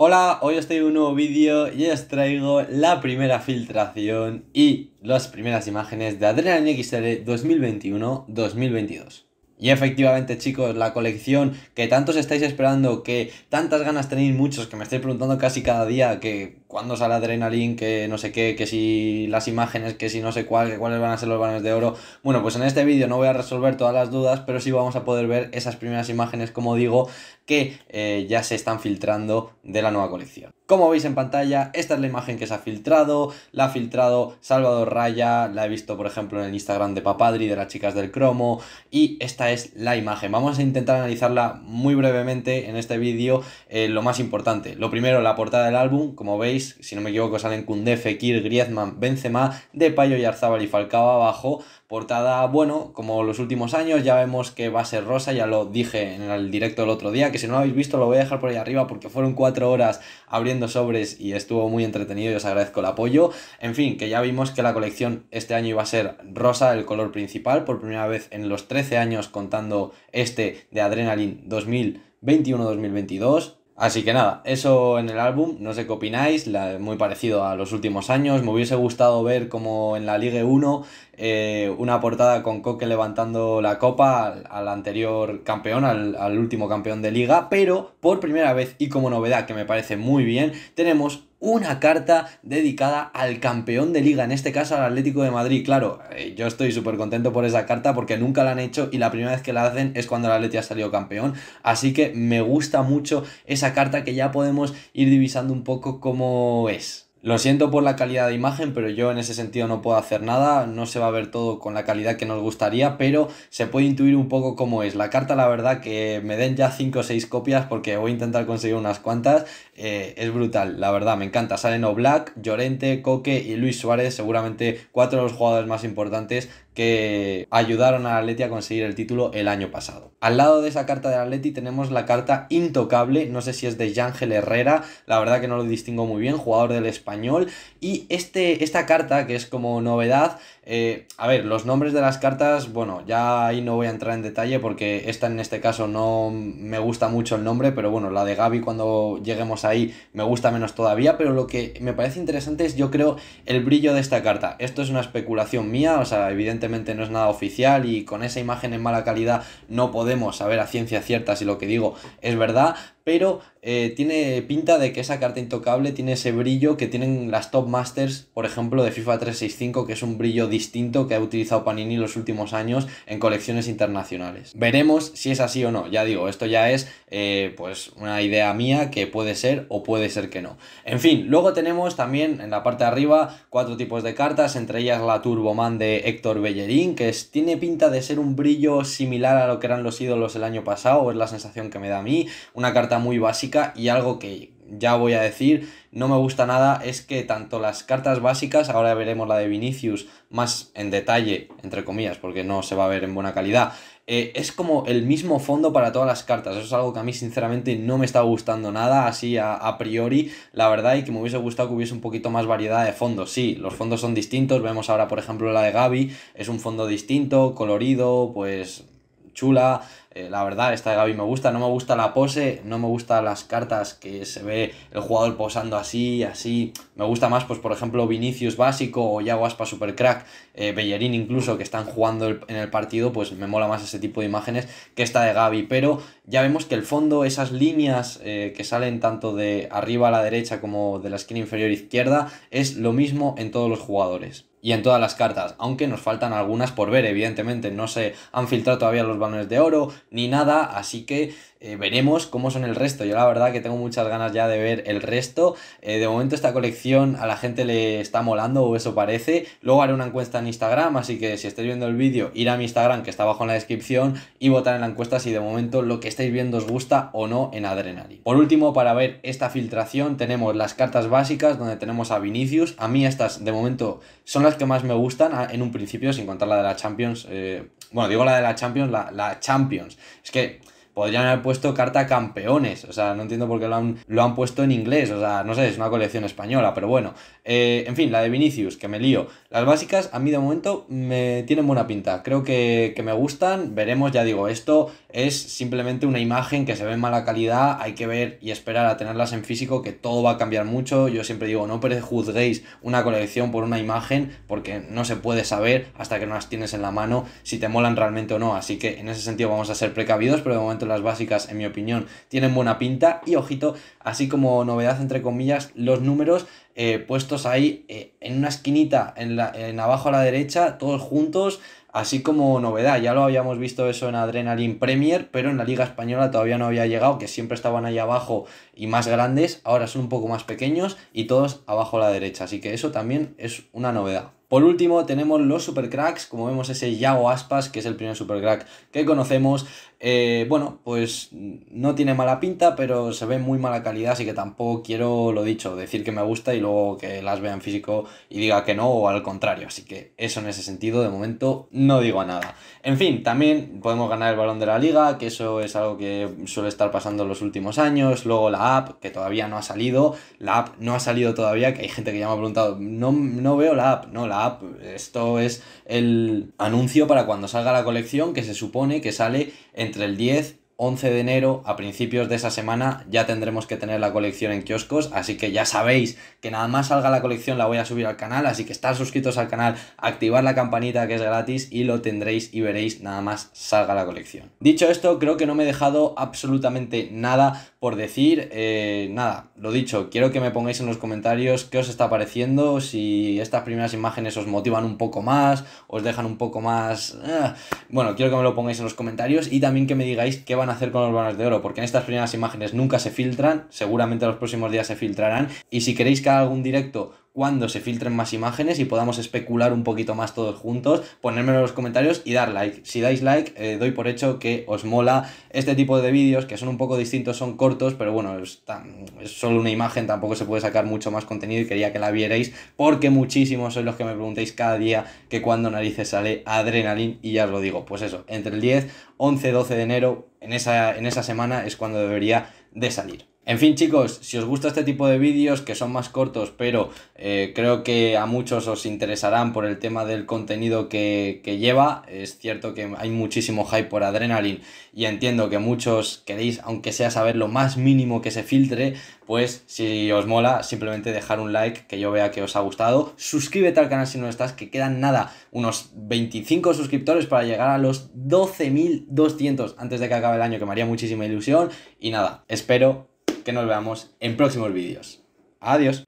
Hola, hoy os traigo un nuevo vídeo y os traigo la primera filtración y las primeras imágenes de Adrenaline XL 2021-2022. Y efectivamente chicos, la colección que tantos estáis esperando, que tantas ganas tenéis muchos, que me estáis preguntando casi cada día que cuándo sale Adrenaline, que no sé qué, que si las imágenes, que si no sé cuál, cuáles van a ser los banners de oro. Bueno, pues en este vídeo no voy a resolver todas las dudas, pero sí vamos a poder ver esas primeras imágenes, como digo, que eh, ya se están filtrando de la nueva colección. Como veis en pantalla, esta es la imagen que se ha filtrado, la ha filtrado Salvador Raya, la he visto por ejemplo en el Instagram de Papadri, de las chicas del cromo, y esta es la imagen. Vamos a intentar analizarla muy brevemente en este vídeo, eh, lo más importante. Lo primero, la portada del álbum, como veis, si no me equivoco, salen Kundefe, Kir, Griezmann, Benzema, de Payo y Falcao abajo. Portada, bueno, como los últimos años, ya vemos que va a ser rosa, ya lo dije en el directo el otro día, que si no lo habéis visto lo voy a dejar por ahí arriba porque fueron cuatro horas abriendo sobres y estuvo muy entretenido y os agradezco el apoyo. En fin, que ya vimos que la colección este año iba a ser rosa, el color principal, por primera vez en los 13 años contando este de Adrenaline 2021-2022 Así que nada, eso en el álbum, no sé qué opináis, muy parecido a los últimos años. Me hubiese gustado ver como en la Liga 1 eh, una portada con Coque levantando la copa al, anterior campeón, al último campeón de liga, pero por primera vez y como novedad que me parece muy bien, tenemos una carta dedicada al campeón de liga, en este caso al Atlético de Madrid. Claro, eh, yo estoy súper contento por esa carta porque nunca la han hecho y la primera vez que la hacen es cuando el Atlético ha salido campeón. Así que me gusta mucho esa carta que ya podemos ir divisando un poco cómo es. Lo siento por la calidad de imagen, pero yo en ese sentido no puedo hacer nada, no se va a ver todo con la calidad que nos gustaría, pero se puede intuir un poco cómo es. La carta, la verdad, que me den ya 5 o 6 copias porque voy a intentar conseguir unas cuantas, eh, es brutal, la verdad, me encanta. Salen Black, Llorente, Coque y Luis Suárez, seguramente cuatro de los jugadores más importantes que ayudaron al Atleti a conseguir el título el año pasado. Al lado de esa carta del Atleti tenemos la carta intocable, no sé si es de Yangel Herrera, la verdad que no lo distingo muy bien, jugador del español, y este, esta carta que es como novedad, eh, a ver, los nombres de las cartas, bueno, ya ahí no voy a entrar en detalle porque esta en este caso no me gusta mucho el nombre, pero bueno, la de Gaby cuando lleguemos ahí me gusta menos todavía, pero lo que me parece interesante es yo creo el brillo de esta carta. Esto es una especulación mía, o sea, evidentemente no es nada oficial y con esa imagen en mala calidad no podemos saber a ciencia cierta si lo que digo es verdad, pero eh, tiene pinta de que esa carta intocable tiene ese brillo que tienen las Top Masters, por ejemplo, de FIFA 365, que es un brillo distinto que ha utilizado Panini los últimos años en colecciones internacionales. Veremos si es así o no, ya digo, esto ya es eh, pues una idea mía que puede ser o puede ser que no. En fin, luego tenemos también en la parte de arriba cuatro tipos de cartas, entre ellas la Turboman de Héctor Bellerín, que es, tiene pinta de ser un brillo similar a lo que eran los ídolos el año pasado, es la sensación que me da a mí, una carta muy básica y algo que ya voy a decir, no me gusta nada es que tanto las cartas básicas, ahora veremos la de Vinicius más en detalle, entre comillas, porque no se va a ver en buena calidad, eh, es como el mismo fondo para todas las cartas. Eso es algo que a mí sinceramente no me está gustando nada, así a, priori, la verdad, y que me hubiese gustado que hubiese un poquito más variedad de fondos. Sí, los fondos son distintos, vemos ahora por ejemplo la de Gaby, es un fondo distinto, colorido, pues chula, eh, la verdad, esta de Gaby me gusta. No me gusta la pose, no me gustan las cartas que se ve el jugador posando así, así. Me gusta más, pues por ejemplo, Vinicius básico o Yago Aspa Supercrack, eh, Bellerín incluso, que están jugando en el partido, pues me mola más ese tipo de imágenes que esta de Gaby. Pero ya vemos que el fondo, esas líneas eh, que salen tanto de arriba a la derecha como de la esquina inferior izquierda, es lo mismo en todos los jugadores y en todas las cartas, aunque nos faltan algunas por ver, evidentemente no se han filtrado todavía los balones de oro ni nada, así que eh, veremos cómo son el resto. Yo la verdad que tengo muchas ganas ya de ver el resto. Eh, de momento esta colección a la gente le está molando o eso parece. Luego haré una encuesta en Instagram, así que si estáis viendo el vídeo, ir a mi Instagram que está abajo en la descripción y votar en la encuesta si de momento lo que estáis viendo os gusta o no en Adrenaline. Por último, para ver esta filtración tenemos las cartas básicas donde tenemos a Vinicius. A mí estas de momento son las que más me gustan ah, en un principio, sin contar la de la Champions. Eh, bueno, digo la de la Champions, la Champions. Es que podrían haber puesto carta campeones. O sea, no entiendo por qué lo han, puesto en inglés. O sea, no sé, es una colección española, pero bueno. Eh, en fin, la de Vinicius, que me lío. Las básicas, a mí de momento, me tienen buena pinta. Creo que, que me gustan. Veremos, ya digo, esto es simplemente una imagen que se ve en mala calidad. Hay que ver y esperar a tenerlas en físico, que todo va a cambiar mucho. Yo siempre digo, no prejuzguéis una colección por una imagen, porque no se puede saber hasta que no las tienes en la mano si te molan realmente o no. Así que en ese sentido vamos a ser precavidos, pero de momento las básicas, en mi opinión, tienen buena pinta. Y ojito, así como novedad, entre comillas, los números eh, puestos ahí eh, en una esquinita, en, la, en abajo a la derecha, todos juntos así como novedad. Ya lo habíamos visto eso en Adrenaline Premier, pero en la Liga Española todavía no había llegado, que siempre estaban ahí abajo y más grandes, ahora son un poco más pequeños y todos abajo a la derecha. Así que eso también es una novedad. Por último, tenemos los supercracks, como vemos ese Yago Aspas, que es el primer supercrack que conocemos. Eh, bueno, pues no tiene mala pinta, pero se ve muy mala calidad, así que tampoco quiero, lo dicho, decir que me gusta y luego que las vea en físico y diga que no, o al contrario. Así que eso en ese sentido, de momento, no digo nada. En fin, también podemos ganar el balón de la liga, que eso es algo que suele estar pasando en los últimos años. Luego la app, que todavía no ha salido. La app no ha salido todavía, que hay gente que ya me ha preguntado, no, no veo la app, no, la esto es el anuncio para cuando salga la colección que se supone que sale entre el 10 11 de enero, a principios de esa semana, ya tendremos que tener la colección en kioscos, así que ya sabéis que nada más salga la colección la voy a subir al canal, así que estar suscritos al canal, activar la campanita que es gratis y lo tendréis y veréis nada más salga la colección. Dicho esto, creo que no me he dejado absolutamente nada por decir. Eh, nada, lo dicho, quiero que me pongáis en los comentarios qué os está pareciendo, si estas primeras imágenes os motivan un poco más, os dejan un poco más... Ah. Bueno, quiero que me lo pongáis en los comentarios y también que me digáis qué van a hacer con los balones de oro, porque en estas primeras imágenes nunca se filtran, seguramente los próximos días se filtrarán, y si queréis que haga algún directo cuando se filtren más imágenes y podamos especular un poquito más todos juntos, ponérmelo en los comentarios y dar like. Si dais like, eh, doy por hecho que os mola este tipo de vídeos, que son un poco distintos, son cortos, pero bueno, es, tan, solo una imagen, tampoco se puede sacar mucho más contenido y quería que la vierais, porque muchísimos sois los que me preguntáis cada día que cuando narices sale adrenalin y ya os lo digo, pues eso, entre el 10, 11, 12 de enero, en esa, en esa semana es cuando debería de salir. En fin chicos, si os gusta este tipo de vídeos que son más cortos pero eh, creo que a muchos os interesarán por el tema del contenido que, lleva, es cierto que hay muchísimo hype por Adrenaline y entiendo que muchos queréis, aunque sea saber lo más mínimo que se filtre, pues si os mola simplemente dejar un like que yo vea que os ha gustado, suscríbete al canal si no estás, que quedan nada, unos 25 suscriptores para llegar a los 12.200 antes de que acabe el año que me haría muchísima ilusión y nada, espero que nos veamos en próximos vídeos. Adiós.